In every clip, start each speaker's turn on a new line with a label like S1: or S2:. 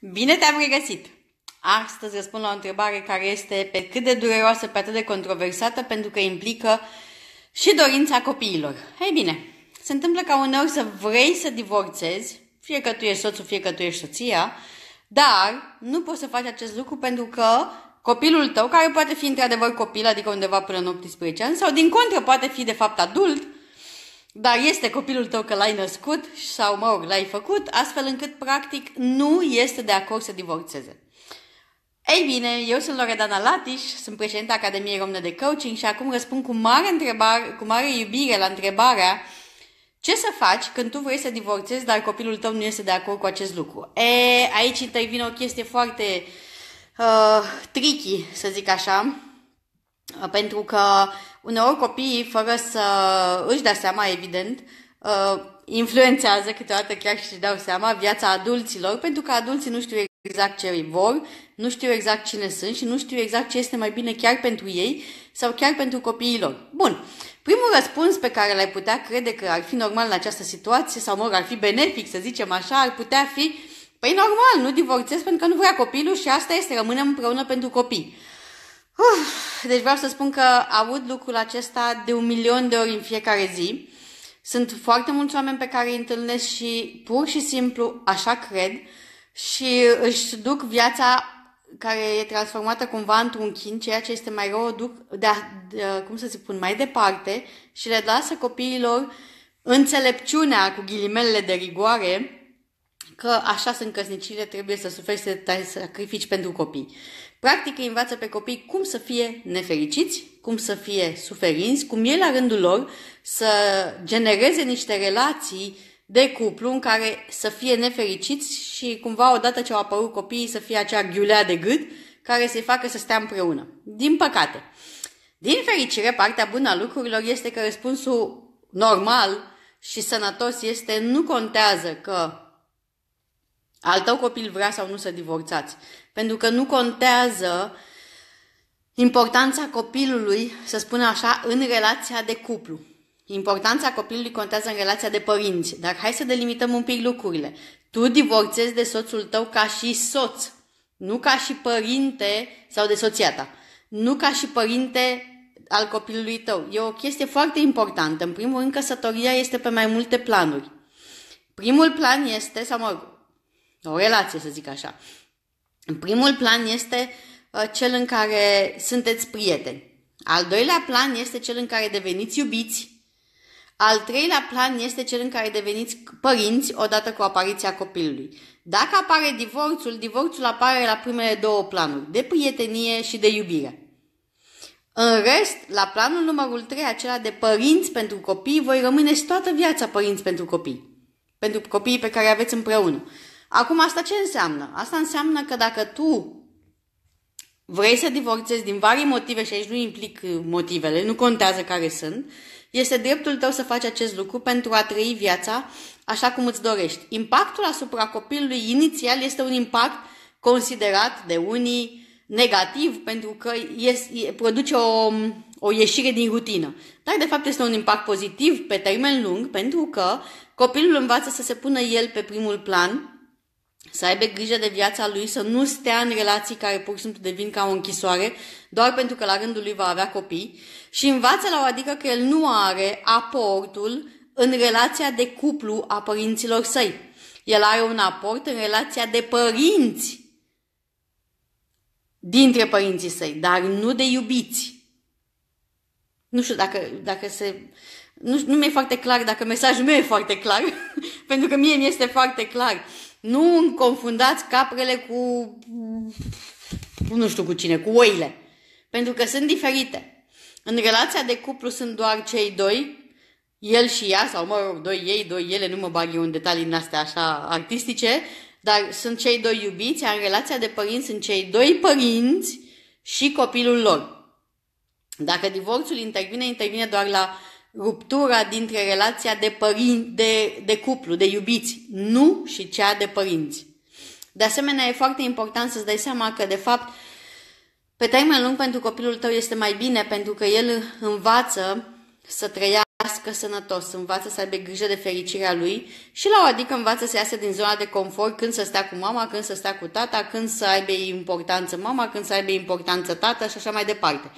S1: Bine te-am regăsit! Astăzi răspund la o întrebare care este pe cât de dureroasă, pe atât de controversată, pentru că implică și dorința copiilor. Ei bine, se întâmplă ca uneori să vrei să divorțezi, fie că tu ești soțul, fie că tu ești soția, dar nu poți să faci acest lucru pentru că copilul tău, care poate fi într-adevăr copil, adică undeva până în 18 ani, sau din contră poate fi de fapt adult, da, este copilul tău că l-ai născut sau, mă rog, l-ai făcut, astfel încât, practic, nu este de acord să divorțeze. Ei bine, eu sunt Loredana Latiș, sunt președinta Academiei Române de Coaching și acum răspund cu mare, întrebare, cu mare iubire la întrebarea ce să faci când tu vrei să divorțezi, dar copilul tău nu este de acord cu acest lucru? E, aici intervine o chestie foarte uh, tricky, să zic așa, Uh, pentru că uneori copiii, fără să își dea seama, evident, uh, influențează câteodată chiar și dau seama viața adulților, pentru că adulții nu știu exact ce îi vor, nu știu exact cine sunt și nu știu exact ce este mai bine chiar pentru ei sau chiar pentru copiilor. Bun, primul răspuns pe care l-ai putea crede că ar fi normal în această situație sau, mă rog, ar fi benefic, să zicem așa, ar putea fi, păi normal, nu divorțez pentru că nu vrea copilul și asta este, rămânem împreună pentru copii. Uf, deci vreau să spun că aud lucrul acesta de un milion de ori în fiecare zi. Sunt foarte mulți oameni pe care îi întâlnesc și pur și simplu așa cred și își duc viața care e transformată cumva într-un chin, ceea ce este mai rău, o duc, de, a, de, cum să pun mai departe și le lasă copiilor înțelepciunea, cu ghilimelele de rigoare, că așa sunt căsnicile, trebuie să suferi să te sacrifici pentru copii. Practic îi învață pe copii cum să fie nefericiți, cum să fie suferinți, cum e la rândul lor să genereze niște relații de cuplu în care să fie nefericiți și cumva odată ce au apărut copiii să fie acea ghiulea de gât care să-i facă să stea împreună. Din păcate. Din fericire, partea bună a lucrurilor este că răspunsul normal și sănătos este nu contează că al tău copil vrea sau nu să divorțați. Pentru că nu contează importanța copilului, să spun așa, în relația de cuplu. Importanța copilului contează în relația de părinți, dar hai să delimităm un pic lucrurile. Tu divorțezi de soțul tău ca și soț, nu ca și părinte sau de soția ta, nu ca și părinte al copilului tău. E o chestie foarte importantă. În primul rând, căsătoria este pe mai multe planuri. Primul plan este, sau mă rog, o relație, să zic așa. În primul plan este uh, cel în care sunteți prieteni. Al doilea plan este cel în care deveniți iubiți. Al treilea plan este cel în care deveniți părinți odată cu apariția copilului. Dacă apare divorțul, divorțul apare la primele două planuri, de prietenie și de iubire. În rest, la planul numărul 3, acela de părinți pentru copii, voi rămâneți toată viața părinți pentru copii. Pentru copiii pe care aveți împreună. Acum asta ce înseamnă? Asta înseamnă că dacă tu vrei să divorțezi din vari motive și aici nu implic uh, motivele, nu contează care sunt, este dreptul tău să faci acest lucru pentru a trăi viața așa cum îți dorești. Impactul asupra copilului inițial este un impact considerat de unii negativ pentru că produce o, o ieșire din rutină. Dar de fapt este un impact pozitiv pe termen lung pentru că copilul învață să se pună el pe primul plan să aibă grijă de viața lui, să nu stea în relații care pur și simplu devin ca o închisoare, doar pentru că la rândul lui va avea copii, și învață la o adică că el nu are aportul în relația de cuplu a părinților săi. El are un aport în relația de părinți dintre părinții săi, dar nu de iubiți. Nu știu dacă, dacă se... Nu, nu mi-e foarte clar, dacă mesajul meu e foarte clar, pentru că mie mi este foarte clar. Nu confundați caprele cu, nu știu cu cine, cu oile. Pentru că sunt diferite. În relația de cuplu sunt doar cei doi, el și ea, sau mă rog, doi ei, doi ele, nu mă bag eu în detalii din astea așa artistice, dar sunt cei doi iubiți, iar în relația de părinți sunt cei doi părinți și copilul lor. Dacă divorțul intervine, intervine doar la ruptura dintre relația de, părin, de, de cuplu, de iubiți, nu și cea de părinți. De asemenea, e foarte important să-ți dai seama că, de fapt, pe termen lung pentru copilul tău este mai bine pentru că el învață să trăiască trăiască sănătos, învață să aibă grijă de fericirea lui și la o adică învață să iasă din zona de confort când să stea cu mama, când să stea cu tata, când să aibă importanță mama, când să aibă importanță tata și așa mai departe.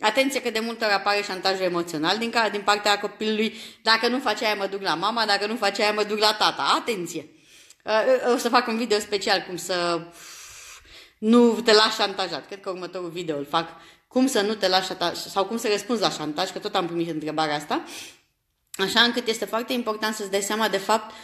S1: Atenție că de multe ori apare șantajul emoțional din, care, din partea copilului, dacă nu face aia mă duc la mama, dacă nu face aia mă duc la tata. Atenție! Uh, o să fac un video special cum să nu te lași șantajat. Cred că următorul video îl fac cum să nu te lași ataș, sau cum să răspunzi la șantaj, că tot am primit întrebarea asta, așa încât este foarte important să-ți dai seama de fapt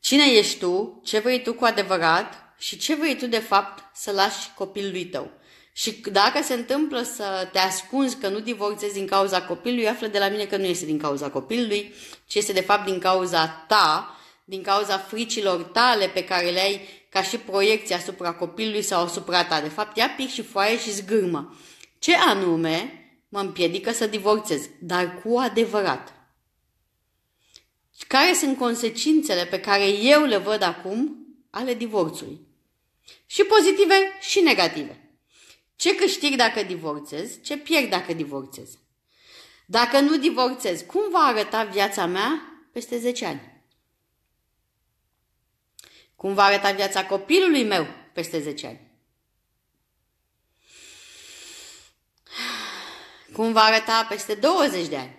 S1: cine ești tu, ce vrei tu cu adevărat și ce vrei tu de fapt să lași copilului tău. Și dacă se întâmplă să te ascunzi că nu divorțezi din cauza copilului, află de la mine că nu este din cauza copilului, ci este de fapt din cauza ta, din cauza fricilor tale pe care le ai ca și proiecții asupra copilului sau asupra ta. De fapt, ia pic și foaie și zgârmă. Ce anume mă împiedică să divorțez, dar cu adevărat? Care sunt consecințele pe care eu le văd acum ale divorțului? Și pozitive și negative. Ce câștig dacă divorțez? Ce pierd dacă divorțez? Dacă nu divorțez, cum va arăta viața mea peste 10 ani? Cum va arăta viața copilului meu peste 10 ani? Cum va arăta peste 20 de ani?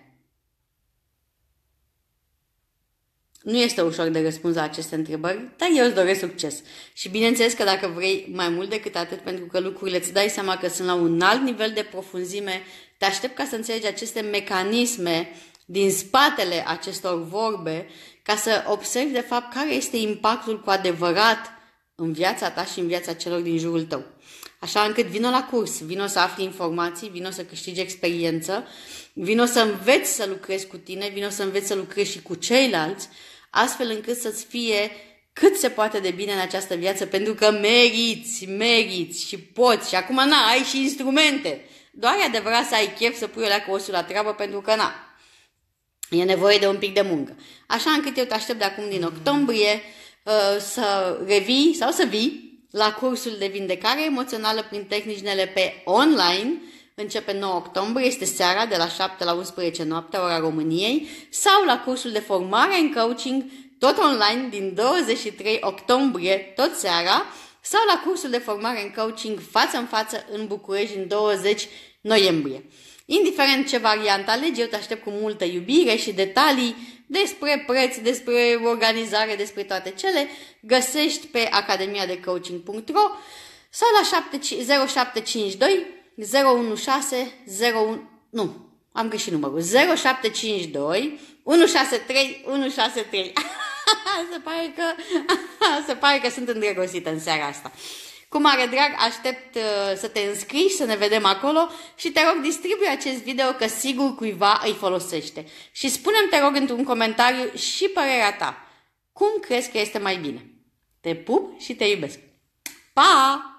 S1: Nu este ușor de răspuns la aceste întrebări, dar eu îți doresc succes. Și bineînțeles că dacă vrei mai mult decât atât, pentru că lucrurile îți dai seama că sunt la un alt nivel de profunzime, te aștept ca să înțelegi aceste mecanisme din spatele acestor vorbe, ca să observi de fapt care este impactul cu adevărat în viața ta și în viața celor din jurul tău. Așa încât vino la curs, vino să afli informații, vino să câștigi experiență, vino să înveți să lucrezi cu tine, vino să înveți să lucrezi și cu ceilalți, astfel încât să-ți fie cât se poate de bine în această viață, pentru că meriți, meriți și poți. Și acum, na, ai și instrumente. Doar e adevărat să ai chef să pui o leacă osul la treabă, pentru că, na, e nevoie de un pic de muncă. Așa încât eu te aștept de acum din octombrie uh, să revii sau să vii la cursul de vindecare emoțională prin tehnici NLP online, începe 9 octombrie, este seara de la 7 la 11 noaptea, ora României, sau la cursul de formare în coaching, tot online, din 23 octombrie, tot seara, sau la cursul de formare în coaching față în față în București în 20 noiembrie. Indiferent ce variantă alegi, eu te aștept cu multă iubire și detalii despre preț, despre organizare, despre toate cele, găsești pe academia de coaching.ro sau la 0752 016 01 nu, am greșit numărul 0752 163 163 se pare că se pare că sunt îndrăgostită în seara asta. Cu mare drag aștept uh, să te înscrii, să ne vedem acolo și te rog distribui acest video că sigur cuiva îi folosește. Și spunem te rog într-un comentariu și părerea ta. Cum crezi că este mai bine? Te pup și te iubesc! Pa!